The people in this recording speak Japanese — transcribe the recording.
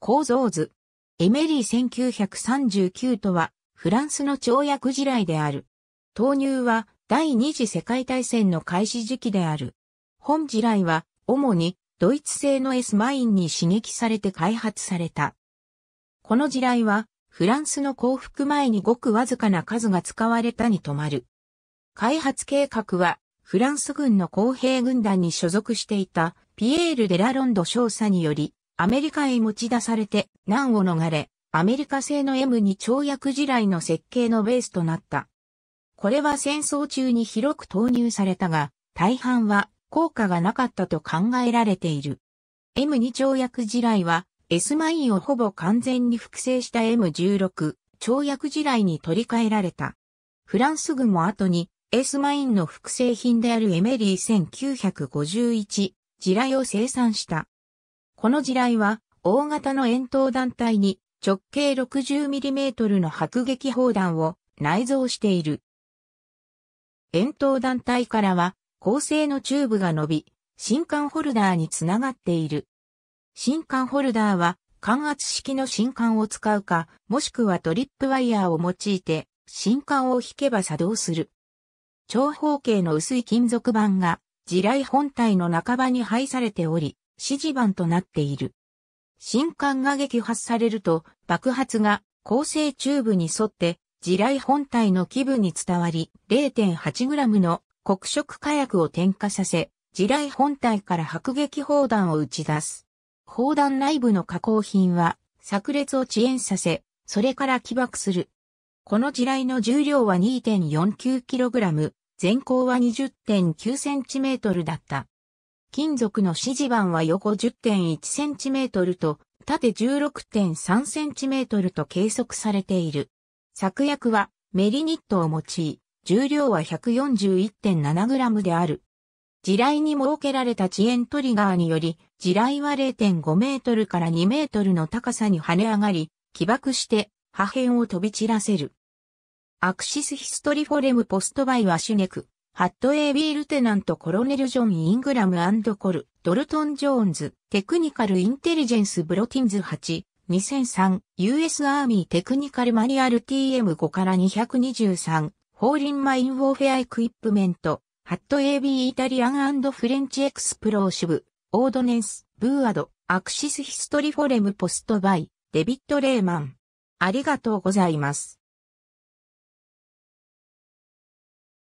構造図。エメリー1939とは、フランスの跳躍地雷である。投入は、第二次世界大戦の開始時期である。本地雷は、主に、ドイツ製の S マインに刺激されて開発された。この地雷は、フランスの降伏前にごくわずかな数が使われたに止まる。開発計画は、フランス軍の公兵軍団に所属していたピエール・デラロンド少佐によりアメリカへ持ち出されて難を逃れ、アメリカ製の M2 跳躍地雷の設計のベースとなった。これは戦争中に広く投入されたが、大半は効果がなかったと考えられている。M2 跳躍地雷は S マインをほぼ完全に複製した M16 跳躍地雷に取り替えられた。フランス軍も後に S マインの複製品であるエメリー1951地雷を生産した。この地雷は、大型の円筒団体に直径 60mm の迫撃砲弾を内蔵している。円筒団体からは、鋼製のチューブが伸び、新刊ホルダーにつながっている。新刊ホルダーは、感圧式の新刊を使うか、もしくはトリップワイヤーを用いて、新刊を引けば作動する。長方形の薄い金属板が、地雷本体の半ばに配されており、指示板となっている。新艦が撃破されると爆発が構成チューブに沿って地雷本体の基部に伝わり 0.8g の黒色火薬を点火させ地雷本体から迫撃砲弾を打ち出す。砲弾内部の加工品は炸裂を遅延させ、それから起爆する。この地雷の重量は 2.49kg、全高は 20.9cm だった。金属の指示板は横 10.1cm と縦 16.3cm と計測されている。作薬はメリニットを用い、重量は 141.7g である。地雷に設けられた遅延トリガーにより、地雷は0.5メートルから2メートルの高さに跳ね上がり、起爆して破片を飛び散らせる。アクシスヒストリフォレムポストバイワシネク。ハット AB ルテナントコロネルジョン・イングラムコル、ドルトン・ジョーンズ、テクニカル・インテリジェンス・ブロティンズ8、2003、US アーミー・テクニカル・マニュアル TM5 から223、ホーリン・マイン・ウォーフェア・エクイプメント、ハット AB イタリアンフレンチ・エクスプローシブ、オードネンス、ブーアド、アクシス・ヒストリフォレム・ポスト・バイ、デビット・レーマン。ありがとうございます。